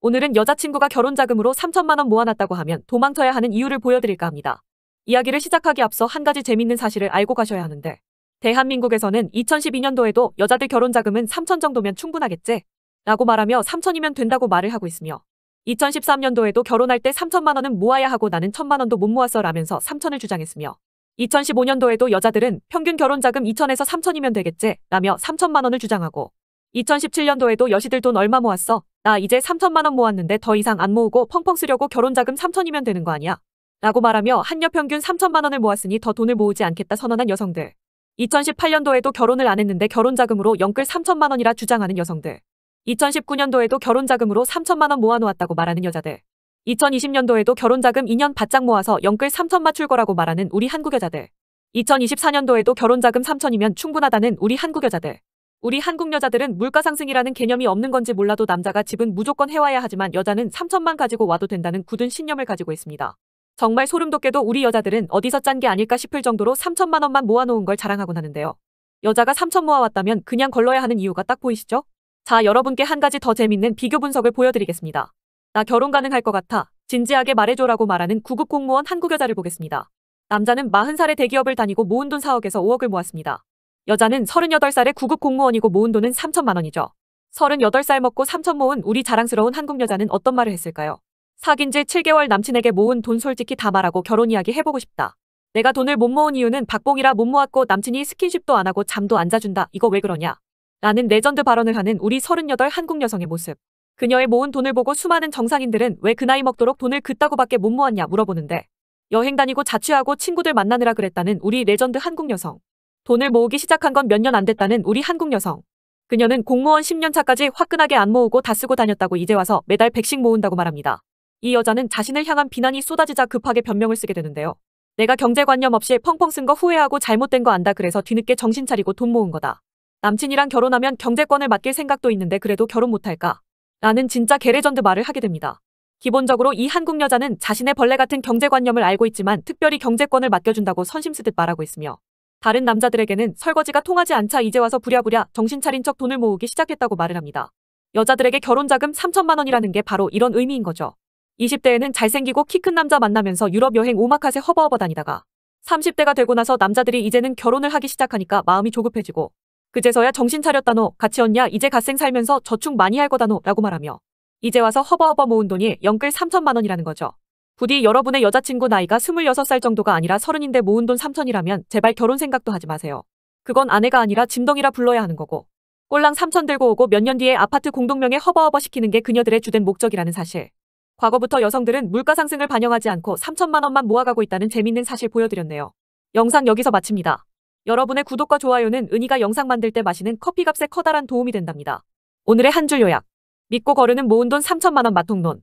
오늘은 여자친구가 결혼 자금으로 3천만 원 모아놨다고 하면 도망쳐야 하는 이유를 보여드릴까 합니다. 이야기를 시작하기 앞서 한 가지 재밌는 사실을 알고 가셔야 하는데 대한민국에서는 2012년도에도 여자들 결혼 자금은 3천 정도면 충분하겠지? 라고 말하며 3천이면 된다고 말을 하고 있으며 2013년도에도 결혼할 때 3천만 원은 모아야 하고 나는 1천만 원도 못 모았어 라면서 3천을 주장했으며 2015년도에도 여자들은 평균 결혼 자금 2천에서 3천이면 되겠지? 라며 3천만 원을 주장하고 2017년도에도 여시들 돈 얼마 모았어? 나 이제 3천만 원 모았는데 더 이상 안 모으고 펑펑 쓰려고 결혼자금 3천이면 되는 거 아니야. 라고 말하며 한여 평균 3천만 원을 모았으니 더 돈을 모으지 않겠다 선언한 여성들. 2018년도에도 결혼을 안 했는데 결혼자금으로 영끌 3천만 원이라 주장하는 여성들. 2019년도에도 결혼자금으로 3천만 원 모아놓았다고 말하는 여자들. 2020년도에도 결혼자금 2년 바짝 모아서 영끌 3천 맞출 거라고 말하는 우리 한국 여자들. 2024년도에도 결혼자금 3천이면 충분하다는 우리 한국 여자들. 우리 한국 여자들은 물가 상승이라는 개념이 없는 건지 몰라도 남자가 집은 무조건 해와야 하지만 여자는 3천만 가지고 와도 된다는 굳은 신념을 가지고 있습니다. 정말 소름 돋게도 우리 여자들은 어디서 짠 게 아닐까 싶을 정도로 3천만 원만 모아놓은 걸 자랑하곤 하는데요. 여자가 3천 모아왔다면 그냥 걸러야 하는 이유가 딱 보이시죠? 자 여러분께 한 가지 더 재밌는 비교 분석을 보여드리겠습니다. 나 결혼 가능할 것 같아 진지하게 말해줘라고 말하는 구급 공무원 한국 여자를 보겠습니다. 남자는 40살에 대기업을 다니고 모은 돈 4억에서 5억을 모았습니다. 여자는 38살에 구급 공무원이고 모은 돈은 3천만 원이죠. 38살 먹고 3천 모은 우리 자랑스러운 한국 여자는 어떤 말을 했을까요? 사귄 지 7개월 남친에게 모은 돈 솔직히 다 말하고 결혼 이야기 해보고 싶다. 내가 돈을 못 모은 이유는 박봉이라 못 모았고 남친이 스킨십도 안 하고 잠도 안 자준다. 이거 왜 그러냐? 라는 레전드 발언을 하는 우리 38 한국 여성의 모습. 그녀의 모은 돈을 보고 수많은 정상인들은 왜 그 나이 먹도록 돈을 그따구밖에 못 모았냐 물어보는데 여행 다니고 자취하고 친구들 만나느라 그랬다는 우리 레전드 한국 여성. 돈을 모으기 시작한 건 몇 년 안 됐다는 우리 한국 여성. 그녀는 공무원 10년차까지 화끈하게 안 모으고 다 쓰고 다녔다고 이제 와서 매달 100씩 모은다고 말합니다. 이 여자는 자신을 향한 비난이 쏟아지자 급하게 변명을 쓰게 되는데요. 내가 경제관념 없이 펑펑 쓴 거 후회하고 잘못된 거 안다 그래서 뒤늦게 정신 차리고 돈 모은 거다. 남친이랑 결혼하면 경제권을 맡길 생각도 있는데 그래도 결혼 못할까? 라는 진짜 게레전드 말을 하게 됩니다. 기본적으로 이 한국 여자는 자신의 벌레 같은 경제관념을 알고 있지만 특별히 경제권을 맡겨준다고 선심쓰듯 말하고 있으며 다른 남자들에게는 설거지가 통하지 않자 이제 와서 부랴부랴 정신 차린 척 돈을 모으기 시작했다고 말을 합니다. 여자들에게 결혼자금 3천만 원이라는 게 바로 이런 의미인 거죠. 20대에는 잘생기고 키 큰 남자 만나면서 유럽 여행 오마카세 허버허버 다니다가 30대가 되고 나서 남자들이 이제는 결혼을 하기 시작하니까 마음이 조급해지고 그제서야 정신 차렸다노 같이 었냐 이제 갓생 살면서 저축 많이 할 거다노 라고 말하며 이제 와서 허버허버 모은 돈이 연끌 3천만 원이라는 거죠. 부디 여러분의 여자친구 나이가 26살 정도가 아니라 30인데 모은 돈 3천이라면 제발 결혼 생각도 하지 마세요. 그건 아내가 아니라 짐덩이라 불러야 하는 거고. 꼴랑 3천 들고 오고 몇 년 뒤에 아파트 공동명의 허버허버 시키는 게 그녀들의 주된 목적이라는 사실. 과거부터 여성들은 물가 상승을 반영하지 않고 3천만 원만 모아가고 있다는 재밌는 사실 보여드렸네요. 영상 여기서 마칩니다. 여러분의 구독과 좋아요는 은희가 영상 만들 때 마시는 커피값에 커다란 도움이 된답니다. 오늘의 한 줄 요약. 믿고 거르는 모은 돈 3천만 원 마통론.